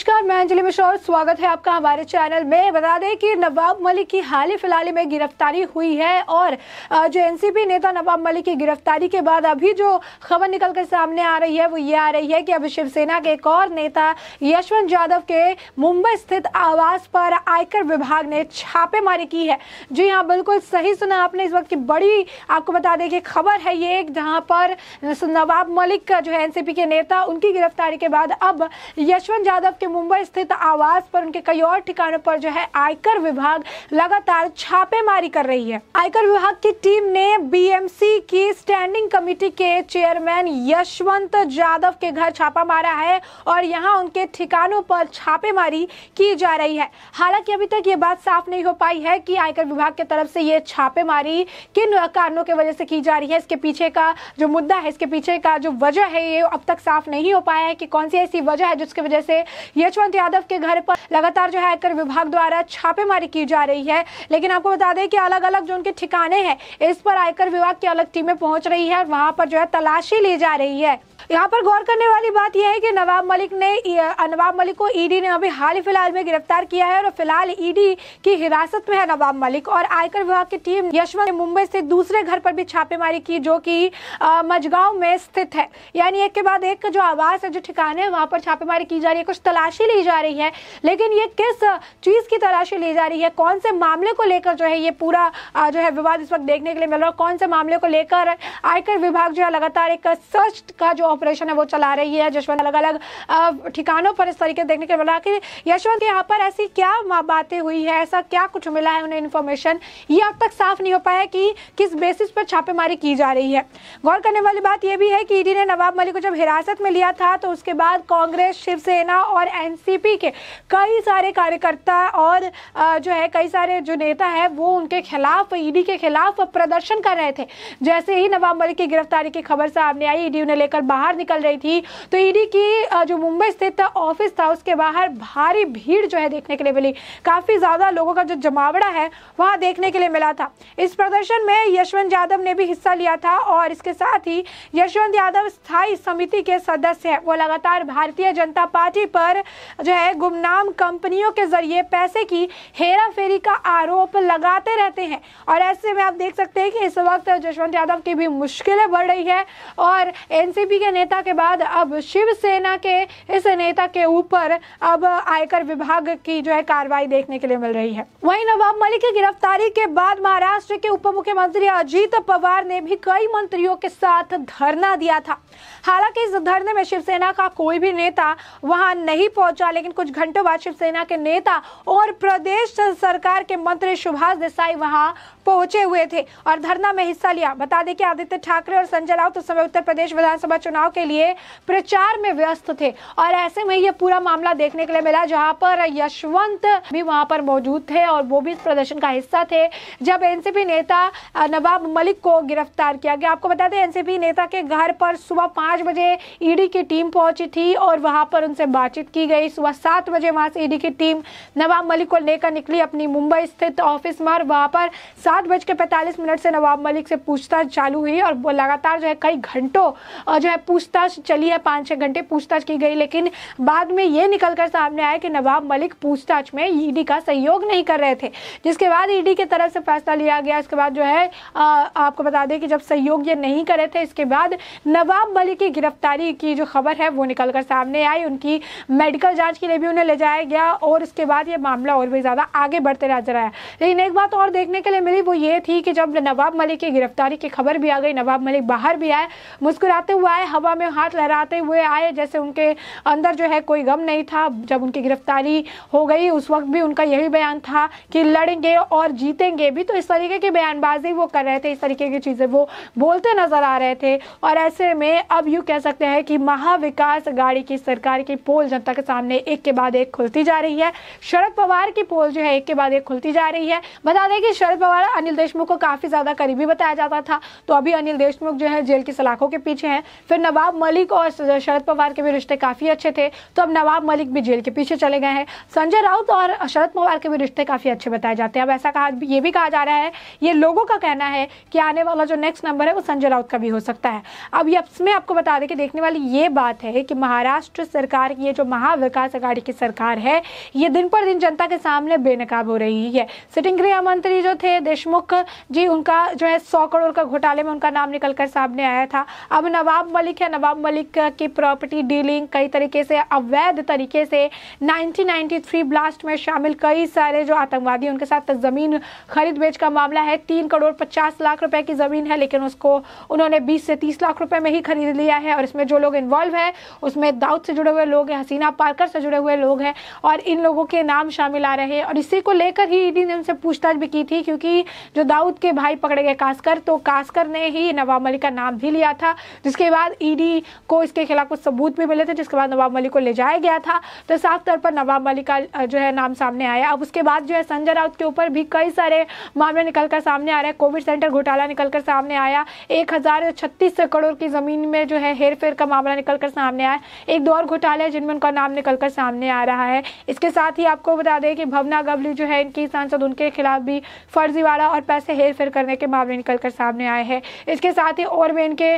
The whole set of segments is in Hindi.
नमस्कार मैं अंजलि मिश्रा और स्वागत है आपका हमारे चैनल में बता दें कि नवाब मलिक की हाल ही फिलहाल में गिरफ्तारी हुई है और जो एनसीपी नेता नवाब मलिक की गिरफ्तारी के बाद अभी जो खबर निकल कर सामने आ रही है वो ये आ रही है कि अब शिवसेना के एक और नेता यशवंत यादव के मुंबई स्थित आवास पर आयकर विभाग ने छापेमारी की है जी हाँ बिल्कुल सही सुना आपने इस वक्त की बड़ी आपको बता दें कि खबर है ये जहाँ पर नवाब मलिक का जो है एनसीपी के नेता उनकी गिरफ्तारी के बाद अब यशवंत यादव के मुंबई स्थित आवास पर उनके कई और ठिकानों पर जो है आयकर विभाग लगातार छापेमारी कर रही है आयकर विभाग की टीम ने बीएमसी की स्टैंडिंग कमेटी के चेयरमैन यशवंत यादव के घर छापा मारा है और यहाँ उनके ठिकानों पर छापेमारी की जा रही है हालांकि अभी तक ये बात साफ नहीं हो पाई है कि आयकर विभाग की तरफ से ये छापेमारी किन कारणों के वजह से की जा रही है इसके पीछे का जो मुद्दा है इसके पीछे का जो वजह है ये अब तक साफ नहीं हो पाया है कि कौन सी ऐसी वजह है जिसकी वजह से यशवंत यादव के घर पर लगातार जो है आयकर विभाग द्वारा छापेमारी की जा रही है लेकिन आपको बता दें कि अलग अलग जो उनके ठिकाने हैं इस पर आयकर विभाग की अलग टीमें पहुंच रही है और वहां पर जो है तलाशी ली जा रही है यहाँ पर गौर करने वाली बात यह है कि नवाब मलिक ने नवाब मलिक को ईडी e ने अभी हाल ही फिलहाल में गिरफ्तार किया है और फिलहाल ईडी e की हिरासत में है नवाब मलिक और आयकर विभाग की टीम यशवंत मुंबई से दूसरे घर पर भी छापेमारी की जो कि मजगांव में स्थित है यानी एक के बाद एक जो आवास है जो ठिकाने वहां वहाँ पर छापेमारी की जा रही है कुछ तलाशी ली जा रही है लेकिन ये किस चीज़ की तलाशी ली जा रही है कौन से मामले को लेकर जो है ये पूरा जो है विवाद इस वक्त देखने के लिए मिल रहा है कौन से मामले को लेकर आयकर विभाग जो है लगातार एक सर्च का जो ऑपरेशन है वो चला रही है जशवंत अलग अलग ठिकानों पर इस तरीके देखने के मिला कि यशवंत यहाँ पर ऐसी क्या बातें हुई है ऐसा क्या कुछ मिला है उन्हें इन्फॉर्मेशन ये अब तक साफ नहीं हो पाया कि किस बेसिस पर छापेमारी की जा रही है गौर करने वाली बात यह भी है कि ईडी e ने नवाब मलिक को जब हिरासत में लिया था तो उसके बाद कांग्रेस शिवसेना और एनसीपी के कई सारे कार्यकर्ता और जो है कई सारे जो नेता है वो उनके खिलाफ ईडी e के खिलाफ प्रदर्शन कर रहे थे जैसे ही नवाब मलिक की गिरफ्तारी की खबर सामने आई ईडी e उन्हें लेकर बाहर बाहर निकल रही थी तो ईडी e की जो मुंबई स्थित ऑफिस था उसके बाहर भारी भीड़ जो है देखने के लिए मिली काफ़ी ज़्यादा लोगों का जो जमावड़ा है वहां देखने के लिए मिला था इस प्रदर्शन में यशवंत यादव ने भी हिस्सा लिया था और इसके साथ ही यशवंत यादव स्थायी समिति के सदस्य है वो लगातार भारतीय जनता पार्टी पर जो है गुमनाम कंपनियों के जरिए पैसे की हेरा फेरी का आरोप लगाते रहते हैं और ऐसे में आप देख सकते हैं कि इस वक्त यशवंत यादव की भी मुश्किलें बढ़ रही है और एनसीपी के नेता के बाद अब शिवसेना के इस नेता के ऊपर अब आयकर विभाग की जो है कार्रवाई देखने के लिए मिल रही है वहीं नवाब मलिक की गिरफ्तारी के बाद महाराष्ट्र के उप मुख्यमंत्री अजीत पवार ने भी कई मंत्रियों के साथ धरना दिया था हालांकि इस धरने में शिवसेना का कोई भी नेता वहां नहीं पहुंचा लेकिन कुछ घंटों बाद शिवसेना के नेता और प्रदेश सरकार के मंत्री सुभाष देसाई वहां पहुंचे हुए थे और धरना में हिस्सा लिया बता दें कि आदित्य ठाकरे और संजय राउत उस समय उत्तर प्रदेश विधानसभा चुनाव चुनाव के लिए प्रचार में व्यस्त थे और ऐसे में ये पूरा मामला देखने के लिए मिला जहां पर यशवंत भी वहां पर मौजूद थे और वो भी इस प्रदर्शन का हिस्सा थे जब एनसीपी नेता नवाब मलिक को गिरफ्तार किया गया आपको बता दें एनसीपी नेता के घर पर सुबह पांच बजे ईडी की टीम पहुंची थी और वहां पर उनसे बातचीत की गई सुबह सात बजे वहां से ईडी की टीम नवाब मलिक को लेकर निकली अपनी मुंबई स्थित ऑफिस में वहां पर सात बज के पैंतालीस मिनट से नवाब मलिक से पूछताछ चालू हुई और लगातार जो है कई घंटों जो है पूछताछ चली है पाँच छः घंटे पूछताछ की गई लेकिन बाद में ये निकल कर सामने आया कि नवाब मलिक पूछताछ में ईडी e का सहयोग नहीं कर रहे थे जिसके बाद ईडी e की तरफ से फैसला लिया गया इसके बाद जो है आ, आपको बता दें कि जब सहयोग ये नहीं कर रहे थे इसके बाद नवाब मलिक की गिरफ्तारी की जो खबर है वो निकल कर सामने आई उनकी मेडिकल जाँच के लिए भी उन्हें ले जाया गया और उसके बाद ये मामला और भी ज़्यादा आगे बढ़ते नजर आया लेकिन एक बात और देखने के लिए मिली वो ये थी कि जब नवाब मलिक की गिरफ्तारी की खबर भी आ गई नवाब मलिक बाहर भी आए मुस्कुराते हुए आए हवा में हाथ लहराते हुए आए जैसे उनके अंदर जो है कोई गम नहीं था जब उनकी गिरफ्तारी हो गई उस वक्त भी उनका यही बयान था कि लड़ेंगे और जीतेंगे भी तो इस तरीके की बयानबाजी वो कर रहे थे इस तरीके की चीज़ें वो बोलते नज़र आ रहे थे और ऐसे में अब यूँ कह सकते हैं कि महाविकास गाड़ी की सरकार की पोल जनता के सामने एक के बाद एक खुलती जा रही है शरद पवार की पोल जो है एक के बाद एक खुलती जा रही है बता दें कि शरद पवार अनिल देशमुख को काफ़ी ज़्यादा करीबी बताया जाता था तो अभी अनिल देशमुख जो है जेल की सलाखों के पीछे हैं फिर नवाब मलिक और शरद पवार के भी रिश्ते काफ़ी अच्छे थे तो अब नवाब मलिक भी जेल के पीछे चले गए हैं संजय राउत और शरद पवार के भी रिश्ते काफ़ी अच्छे बताए जाते हैं अब ऐसा कहा ये भी कहा जा रहा है ये लोगों का कहना है कि आने वाला जो नेक्स्ट नंबर है वो संजय राउत का भी हो सकता है अब इसमें आपको बता दें कि देखने वाली ये बात है कि महाराष्ट्र सरकार की ये जो महाविकास अघाड़ी की सरकार है ये दिन पर दिन जनता के सामने बेनकाब हो रही है सिटिंग गृह मंत्री जो थे देशमुख जी उनका जो है सौ करोड़ का घोटाले में उनका नाम निकल कर सामने आया था अब नवाब मलिक है नवाब मलिक की प्रॉपर्टी डीलिंग कई तरीके से अवैध तरीके से 1993 ब्लास्ट में शामिल कई सारे जो आतंकवादी उनके साथ ज़मीन खरीद बेच का मामला है तीन करोड़ पचास लाख रुपए की ज़मीन है लेकिन उसको उन्होंने बीस से तीस लाख रुपए में ही खरीद लिया है और इसमें जो लोग इन्वॉल्व है उसमें दाऊद से जुड़े हुए लोग हैं हसीना पार्कर से जुड़े हुए लोग हैं और इन लोगों के नाम शामिल आ रहे हैं और इसी को लेकर ही ईडी ने उनसे पूछताछ भी की थी क्योंकि जो दाऊद के भाई पकड़े गए कास्कर तो कास्कर ने ही नवाब मलिक का नाम भी लिया था जिसके बाद ईडी को इसके खिलाफ कुछ सबूत भी मिले थे जिसके बाद नवाब मलिक को ले जाया गया था तो साफ तौर पर नवाब मलिक का जो है नाम सामने आया अब उसके बाद जो है संजय राउत के ऊपर भी कई सारे मामले निकल कर सामने आ रहे हैं कोविड सेंटर घोटाला निकल कर सामने आया एक करोड़ की ज़मीन में जो है हेर का मामला निकल कर सामने आया एक दो और घोटाले हैं जिनमें उनका नाम निकल कर सामने आ रहा है इसके साथ ही आपको बता दें कि भवना गवली जो है इनकी सांसद उनके खिलाफ भी फर्जीवाड़ा और पैसे हेर फेर करने के मामले निकल कर सामने आए हैं इसके साथ ही और भी इनके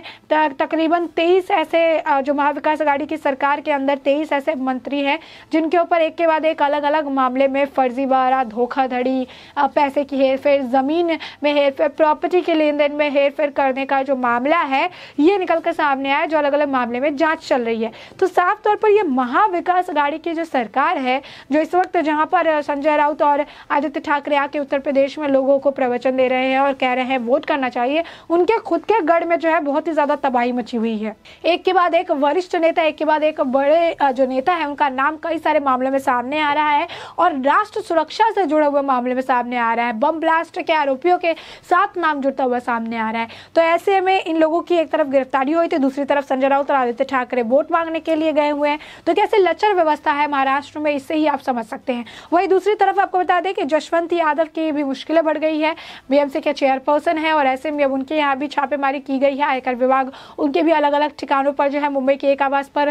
तकरीबन तेईस ऐसे जो महाविकास आघाड़ी की सरकार के अंदर तेईस ऐसे मंत्री हैं जिनके ऊपर एक के बाद एक अलग अलग मामले में फर्जीवाड़ा धोखाधड़ी पैसे की हेरफेर ज़मीन में हेरफेर प्रॉपर्टी के लेन देन में हेरफेर करने का जो मामला है ये निकल कर सामने आया जो अलग अलग मामले में जाँच चल रही है तो साफ तौर पर यह महाविकास अघाड़ी की जो सरकार है जो इस वक्त जहाँ पर संजय राउत और आदित्य ठाकरे आके उत्तर प्रदेश में लोगों को प्रवचन दे रहे हैं और कह रहे हैं वोट करना चाहिए उनके खुद के गढ़ में जो है बहुत ही ज़्यादा तबाही मची हुई है है एक के बाद एक वरिष्ठ नेता एक के बाद एक बड़े जो नेता है उनका नाम कई सारे मामले में सामने आ रहा है और राष्ट्र सुरक्षा से जुड़े हुए मामले में सामने आ रहा है बम ब्लास्ट के आरोपियों के साथ नाम जुड़ता हुआ सामने आ रहा है तो ऐसे में इन लोगों की एक तरफ गिरफ्तारी हुई थी दूसरी तरफ संजय राउत और आदित्य ठाकरे वोट मांगने के लिए गए हुए हैं तो कैसे लचर व्यवस्था है महाराष्ट्र में इससे ही आप समझ सकते हैं वही दूसरी तरफ आपको बता दें कि जशवंत यादव की भी मुश्किलें बढ़ गई है बीएमसी के चेयरपर्सन है और ऐसे में अब उनके यहाँ भी छापेमारी की गई है आयकर विभाग उनके भी अलग अलग अलग ठिकानों पर जो है मुंबई के एक आवास पर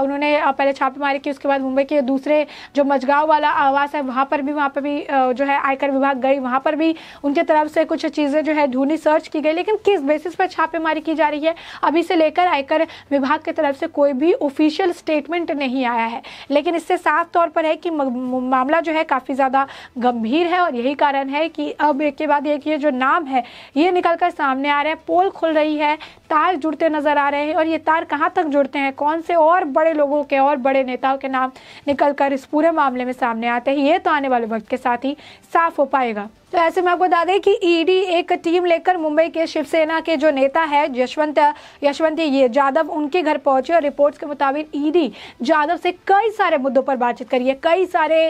उन्होंने पहले छापेमारी की उसके बाद मुंबई के दूसरे जो मजगांव वाला आवास है वहाँ पर भी वहाँ पर भी जो है आयकर विभाग गई वहाँ पर भी उनके तरफ से कुछ चीज़ें जो है ढूंढी सर्च की गई लेकिन किस बेसिस पर छापेमारी की जा रही है अभी से लेकर आयकर विभाग की तरफ से कोई भी ऑफिशियल स्टेटमेंट नहीं आया है लेकिन इससे साफ तौर पर है कि मामला जो है काफ़ी ज़्यादा गंभीर है और यही कारण है कि अब एक के बाद एक ये जो नाम है ये निकल कर सामने आ रहा है पोल खुल रही है तार जुड़ते नजर आ रहे हैं रहे हैं और ये तार कहाँ तक जुड़ते हैं कौन से और बड़े लोगों के और बड़े नेताओं के नाम निकल इस पूरे मामले में सामने आते हैं ये तो आने वाले वक्त के साथ ही साफ हो पाएगा तो ऐसे में आपको बता दें कि ईडी e एक टीम लेकर मुंबई के शिवसेना के जो नेता है यशवंत यशवंत ये यादव उनके घर पहुंचे और रिपोर्ट्स के मुताबिक ईडी e यादव से कई सारे मुद्दों पर बातचीत करी है कई सारे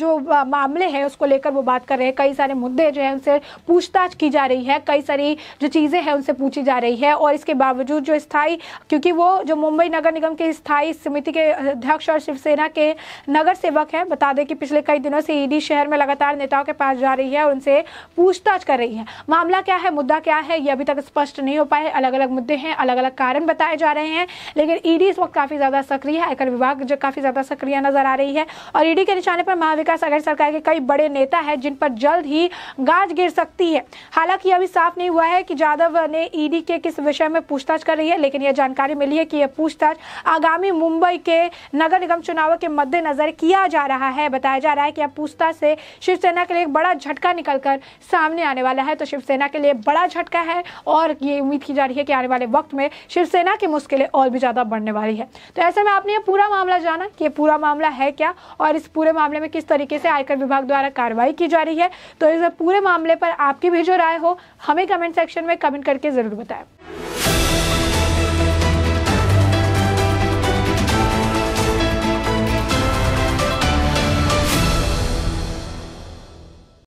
जो मामले हैं उसको लेकर वो बात कर रहे हैं कई सारे मुद्दे जो है उनसे पूछताछ की जा रही है कई सारी जो चीज़ें हैं उनसे पूछी जा रही है और इसके बावजूद जो स्थायी क्योंकि वो जो मुंबई नगर निगम के स्थायी समिति के अध्यक्ष और शिवसेना के नगर सेवक हैं बता दें कि पिछले कई दिनों से ईडी e शहर में लगातार नेताओं के पास जा रही है और उनसे पूछताछ कर रही है मामला क्या है मुद्दा क्या है ये अभी तक स्पष्ट नहीं हो पाए अलग अलग मुद्दे हैं अलग अलग कारण बताए जा रहे हैं लेकिन ईडी e इस वक्त काफ़ी ज़्यादा सक्रिय है आयकर विभाग जो काफ़ी ज़्यादा सक्रिय नजर आ रही है और ईडी e के निशाने पर महाविकास अगर सरकार के कई बड़े नेता है जिन पर जल्द ही गाज गिर सकती है हालांकि अभी साफ नहीं हुआ है कि जाधव ने ईडी e के किस विषय में पूछताछ कर रही है लेकिन यह जानकारी मिली है कि यह पूछताछ आगामी मुंबई के नगर निगम चुनाव के मद्देनजर किया जा रहा है बताया जा रहा है कि यह पूछताछ से शिवसेना के लिए एक बड़ा झटका निकल निकलकर सामने आने वाला है तो शिवसेना के लिए बड़ा झटका है और ये उम्मीद की जा रही है कि आने वाले वक्त में शिवसेना की मुश्किलें और भी ज़्यादा बढ़ने वाली है तो ऐसे में आपने ये पूरा मामला जाना कि ये पूरा मामला है क्या और इस पूरे मामले में किस तरीके से आयकर विभाग द्वारा कार्रवाई की जा रही है तो इस पूरे मामले पर आपकी भी जो राय हो हमें कमेंट सेक्शन में कमेंट करके ज़रूर बताएं